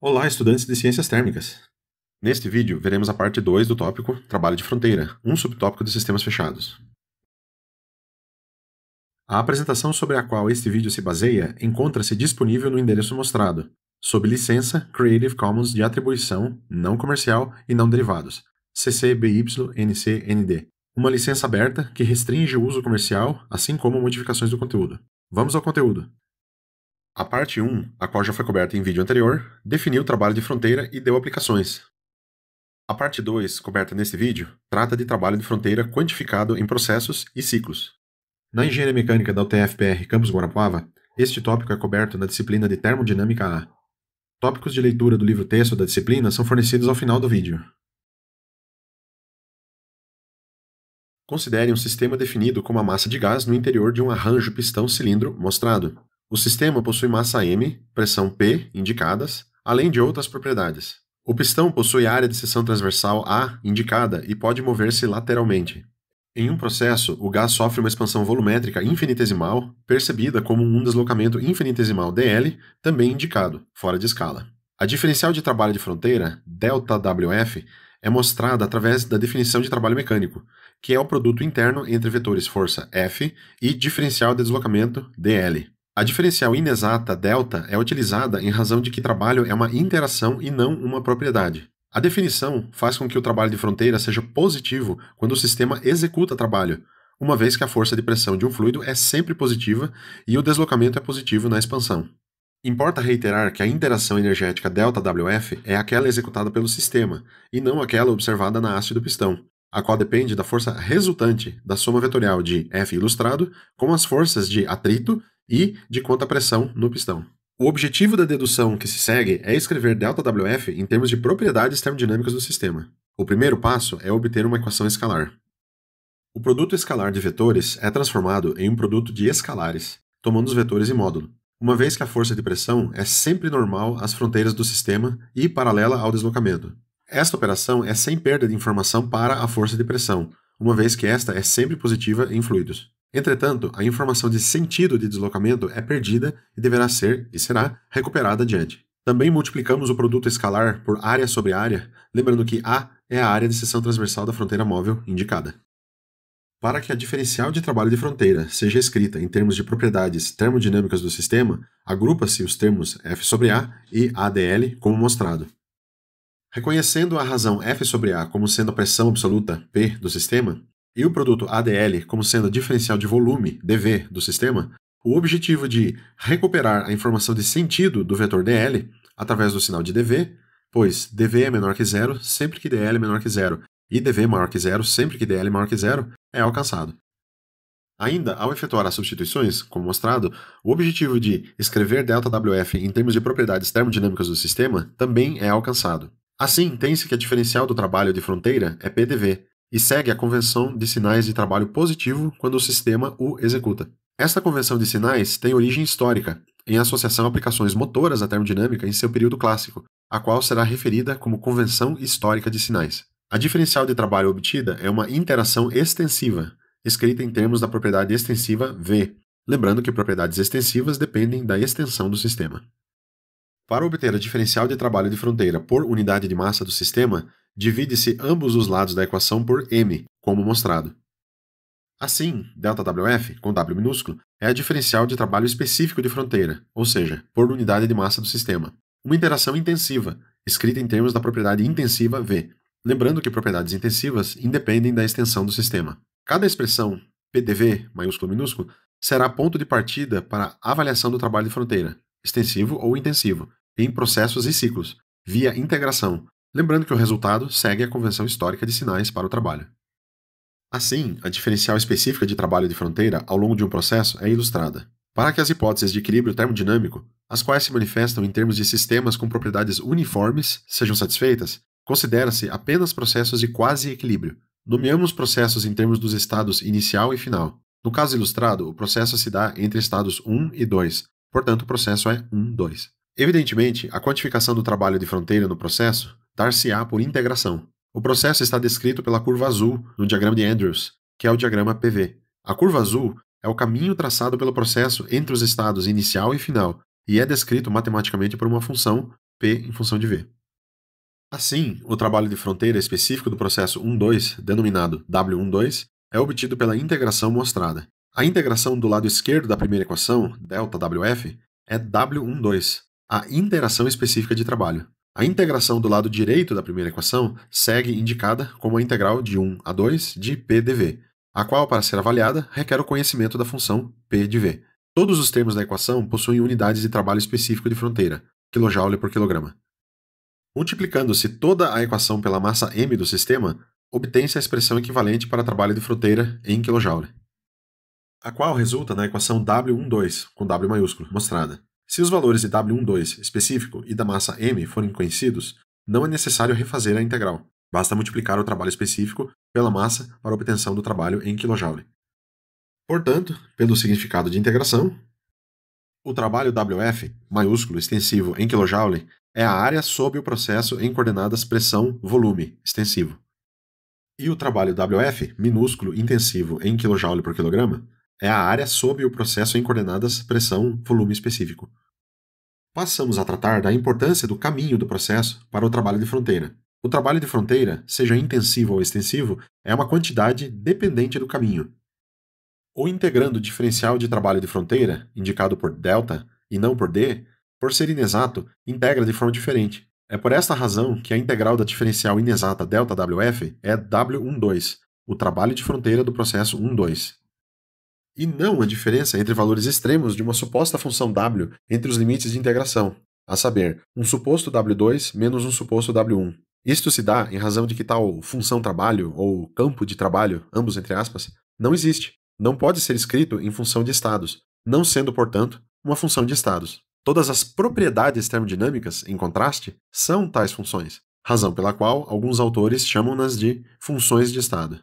Olá, estudantes de Ciências Térmicas! Neste vídeo, veremos a parte 2 do tópico Trabalho de Fronteira, um subtópico de sistemas fechados. A apresentação sobre a qual este vídeo se baseia encontra-se disponível no endereço mostrado, sob licença Creative Commons de atribuição não comercial e não derivados, CC BY NC ND, uma licença aberta que restringe o uso comercial, assim como modificações do conteúdo. Vamos ao conteúdo. A parte 1, a qual já foi coberta em vídeo anterior, definiu o trabalho de fronteira e deu aplicações. A parte 2, coberta nesse vídeo, trata de trabalho de fronteira quantificado em processos e ciclos. Na Engenharia Mecânica da UTF-PR Campus Guarapuava, este tópico é coberto na disciplina de Termodinâmica A. Tópicos de leitura do livro-texto da disciplina são fornecidos ao final do vídeo. Considere um sistema definido como a massa de gás no interior de um arranjo pistão-cilindro mostrado. O sistema possui massa m, pressão p indicadas, além de outras propriedades. O pistão possui área de seção transversal A indicada e pode mover-se lateralmente. Em um processo, o gás sofre uma expansão volumétrica infinitesimal, percebida como um deslocamento infinitesimal dl, também indicado, fora de escala. A diferencial de trabalho de fronteira, ΔWF, é mostrada através da definição de trabalho mecânico, que é o produto interno entre vetores força F e diferencial de deslocamento DL. A diferencial inexata delta é utilizada em razão de que trabalho é uma interação e não uma propriedade. A definição faz com que o trabalho de fronteira seja positivo quando o sistema executa trabalho, uma vez que a força de pressão de um fluido é sempre positiva e o deslocamento é positivo na expansão. Importa reiterar que a interação energética ΔWF é aquela executada pelo sistema, e não aquela observada na haste do pistão, a qual depende da força resultante da soma vetorial de F ilustrado com as forças de atrito e de quanta pressão no pistão. O objetivo da dedução que se segue é escrever ΔWF em termos de propriedades termodinâmicas do sistema. O primeiro passo é obter uma equação escalar. O produto escalar de vetores é transformado em um produto de escalares, tomando os vetores em módulo uma vez que a força de pressão é sempre normal às fronteiras do sistema e paralela ao deslocamento. Esta operação é sem perda de informação para a força de pressão, uma vez que esta é sempre positiva em fluidos. Entretanto, a informação de sentido de deslocamento é perdida e deverá ser, e será, recuperada adiante. Também multiplicamos o produto escalar por área sobre área, lembrando que A é a área de seção transversal da fronteira móvel indicada. Para que a diferencial de trabalho de fronteira seja escrita em termos de propriedades termodinâmicas do sistema, agrupa-se os termos F sobre A e ADL como mostrado. Reconhecendo a razão F sobre A como sendo a pressão absoluta P do sistema e o produto ADL como sendo a diferencial de volume dV do sistema, o objetivo de recuperar a informação de sentido do vetor DL através do sinal de dV, pois dV é menor que zero sempre que dL é menor que zero, IDV dv maior que zero sempre que dl maior que zero é alcançado. Ainda, ao efetuar as substituições, como mostrado, o objetivo de escrever ΔWF em termos de propriedades termodinâmicas do sistema também é alcançado. Assim, tem-se que a diferencial do trabalho de fronteira é PDV, e segue a convenção de sinais de trabalho positivo quando o sistema o executa. Esta convenção de sinais tem origem histórica, em associação a aplicações motoras da termodinâmica em seu período clássico, a qual será referida como Convenção Histórica de Sinais. A diferencial de trabalho obtida é uma interação extensiva, escrita em termos da propriedade extensiva V, lembrando que propriedades extensivas dependem da extensão do sistema. Para obter a diferencial de trabalho de fronteira por unidade de massa do sistema, divide-se ambos os lados da equação por m, como mostrado. Assim, ΔWF, com W minúsculo, é a diferencial de trabalho específico de fronteira, ou seja, por unidade de massa do sistema. Uma interação intensiva, escrita em termos da propriedade intensiva V, Lembrando que propriedades intensivas independem da extensão do sistema. Cada expressão, PDV maiúsculo minúsculo, será ponto de partida para avaliação do trabalho de fronteira, extensivo ou intensivo, em processos e ciclos, via integração, lembrando que o resultado segue a convenção histórica de sinais para o trabalho. Assim, a diferencial específica de trabalho de fronteira ao longo de um processo é ilustrada. Para que as hipóteses de equilíbrio termodinâmico, as quais se manifestam em termos de sistemas com propriedades uniformes, sejam satisfeitas, Considera-se apenas processos de quase equilíbrio. Nomeamos processos em termos dos estados inicial e final. No caso ilustrado, o processo se dá entre estados 1 e 2, portanto o processo é 1, 2. Evidentemente, a quantificação do trabalho de fronteira no processo dar-se-á por integração. O processo está descrito pela curva azul no diagrama de Andrews, que é o diagrama PV. A curva azul é o caminho traçado pelo processo entre os estados inicial e final, e é descrito matematicamente por uma função p em função de v. Assim, o trabalho de fronteira específico do processo 1.2, denominado W12, é obtido pela integração mostrada. A integração do lado esquerdo da primeira equação, ΔWF, é W12, a interação específica de trabalho. A integração do lado direito da primeira equação segue indicada como a integral de 1 a 2 de P dV, a qual, para ser avaliada, requer o conhecimento da função P de V. Todos os termos da equação possuem unidades de trabalho específico de fronteira, quilojoule por quilograma. Multiplicando-se toda a equação pela massa m do sistema, obtém-se a expressão equivalente para trabalho de fruteira em kJ, a qual resulta na equação W12, com W maiúsculo, mostrada. Se os valores de W12 específico e da massa m forem conhecidos, não é necessário refazer a integral. Basta multiplicar o trabalho específico pela massa para obtenção do trabalho em kJ. Portanto, pelo significado de integração, o trabalho WF, maiúsculo extensivo em kJ, é a área sob o processo em coordenadas pressão-volume extensivo. E o trabalho WF, minúsculo intensivo em kJ por quilograma, é a área sob o processo em coordenadas pressão-volume específico. Passamos a tratar da importância do caminho do processo para o trabalho de fronteira. O trabalho de fronteira, seja intensivo ou extensivo, é uma quantidade dependente do caminho. O integrando diferencial de trabalho de fronteira, indicado por delta e não por d, por ser inexato, integra de forma diferente. É por esta razão que a integral da diferencial inexata ΔWF é W12, o trabalho de fronteira do processo 12. E não a diferença entre valores extremos de uma suposta função W entre os limites de integração, a saber, um suposto W2 menos um suposto W1. Isto se dá em razão de que tal função trabalho ou campo de trabalho, ambos entre aspas, não existe, não pode ser escrito em função de estados, não sendo, portanto, uma função de estados. Todas as propriedades termodinâmicas, em contraste, são tais funções, razão pela qual alguns autores chamam-nas de funções de estado.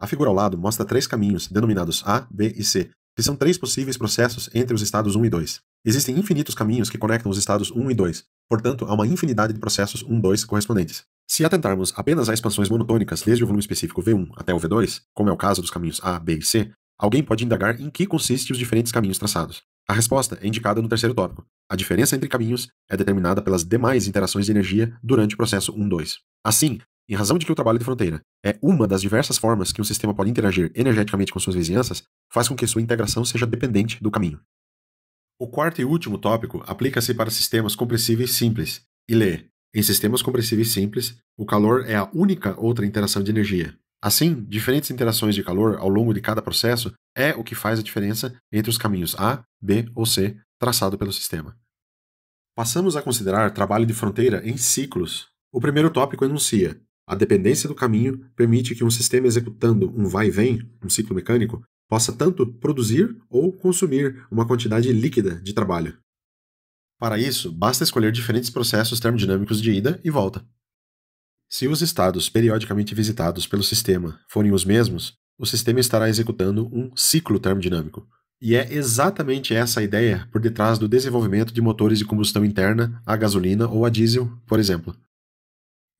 A figura ao lado mostra três caminhos, denominados A, B e C, que são três possíveis processos entre os estados 1 e 2. Existem infinitos caminhos que conectam os estados 1 e 2, portanto, há uma infinidade de processos 1 2 correspondentes. Se atentarmos apenas a expansões monotônicas desde o volume específico V1 até o V2, como é o caso dos caminhos A, B e C, alguém pode indagar em que consistem os diferentes caminhos traçados. A resposta é indicada no terceiro tópico. A diferença entre caminhos é determinada pelas demais interações de energia durante o processo 1-2. Assim, em razão de que o trabalho de fronteira é uma das diversas formas que um sistema pode interagir energeticamente com suas vizinhanças, faz com que sua integração seja dependente do caminho. O quarto e último tópico aplica-se para sistemas compressíveis simples e lê: Em sistemas compressíveis simples, o calor é a única outra interação de energia, Assim, diferentes interações de calor ao longo de cada processo é o que faz a diferença entre os caminhos A, B ou C traçado pelo sistema. Passamos a considerar trabalho de fronteira em ciclos. O primeiro tópico enuncia: a dependência do caminho permite que um sistema executando um vai e vem, um ciclo mecânico, possa tanto produzir ou consumir uma quantidade líquida de trabalho. Para isso, basta escolher diferentes processos termodinâmicos de ida e volta. Se os estados periodicamente visitados pelo sistema forem os mesmos, o sistema estará executando um ciclo termodinâmico. E é exatamente essa a ideia por detrás do desenvolvimento de motores de combustão interna a gasolina ou a diesel, por exemplo.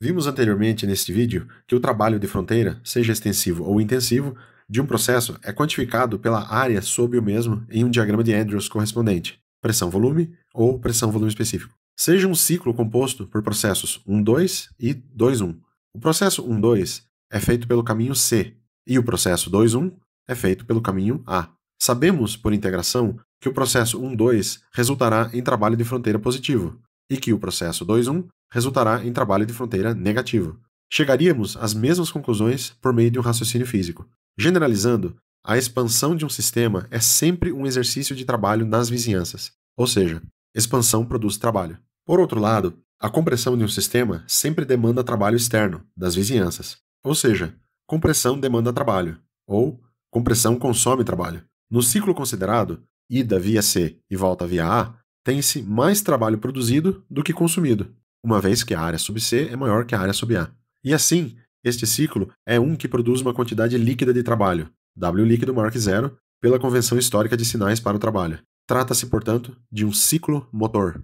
Vimos anteriormente neste vídeo que o trabalho de fronteira, seja extensivo ou intensivo, de um processo é quantificado pela área sob o mesmo em um diagrama de Andrews correspondente, pressão-volume ou pressão-volume específico seja um ciclo composto por processos 1-2 e 2-1. O processo 1-2 é feito pelo caminho C e o processo 2-1 é feito pelo caminho A. Sabemos, por integração, que o processo 1-2 resultará em trabalho de fronteira positivo e que o processo 2-1 resultará em trabalho de fronteira negativo. Chegaríamos às mesmas conclusões por meio de um raciocínio físico. Generalizando, a expansão de um sistema é sempre um exercício de trabalho nas vizinhanças, ou seja, expansão produz trabalho. Por outro lado, a compressão de um sistema sempre demanda trabalho externo, das vizinhanças. Ou seja, compressão demanda trabalho, ou compressão consome trabalho. No ciclo considerado, ida via C e volta via A, tem-se mais trabalho produzido do que consumido, uma vez que a área sub C é maior que a área sub A. E assim, este ciclo é um que produz uma quantidade líquida de trabalho, W líquido maior que zero, pela Convenção Histórica de Sinais para o Trabalho. Trata-se, portanto, de um ciclo motor.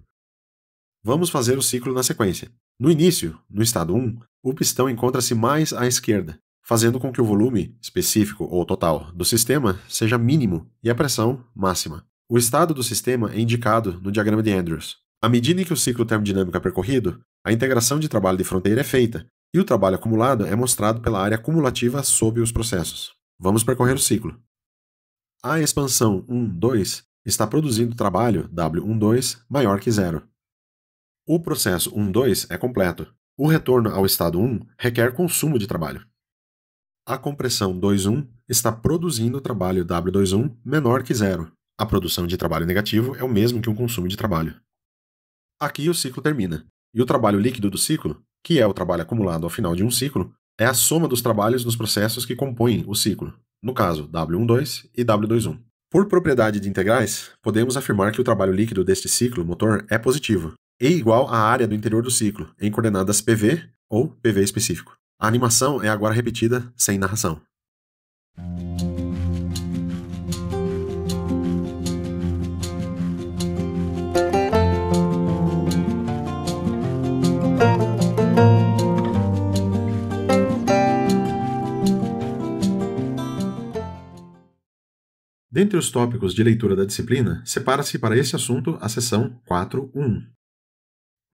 Vamos fazer o ciclo na sequência. No início, no estado 1, o pistão encontra-se mais à esquerda, fazendo com que o volume, específico ou total, do sistema seja mínimo e a pressão máxima. O estado do sistema é indicado no diagrama de Andrews. À medida em que o ciclo termodinâmico é percorrido, a integração de trabalho de fronteira é feita e o trabalho acumulado é mostrado pela área cumulativa sob os processos. Vamos percorrer o ciclo. A expansão 1,2 está produzindo trabalho W12 maior que zero. O processo 1.2 é completo. O retorno ao estado 1 requer consumo de trabalho. A compressão 2.1 está produzindo trabalho W21 menor que zero. A produção de trabalho negativo é o mesmo que um consumo de trabalho. Aqui o ciclo termina, e o trabalho líquido do ciclo, que é o trabalho acumulado ao final de um ciclo, é a soma dos trabalhos nos processos que compõem o ciclo, no caso W12 e W21. Por propriedade de integrais, podemos afirmar que o trabalho líquido deste ciclo motor é positivo, e igual à área do interior do ciclo, em coordenadas PV ou PV específico. A animação é agora repetida sem narração. Dentre os tópicos de leitura da disciplina, separa-se para esse assunto a seção 4.1.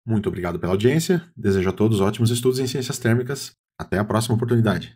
Muito obrigado pela audiência, desejo a todos ótimos estudos em ciências térmicas. Até a próxima oportunidade.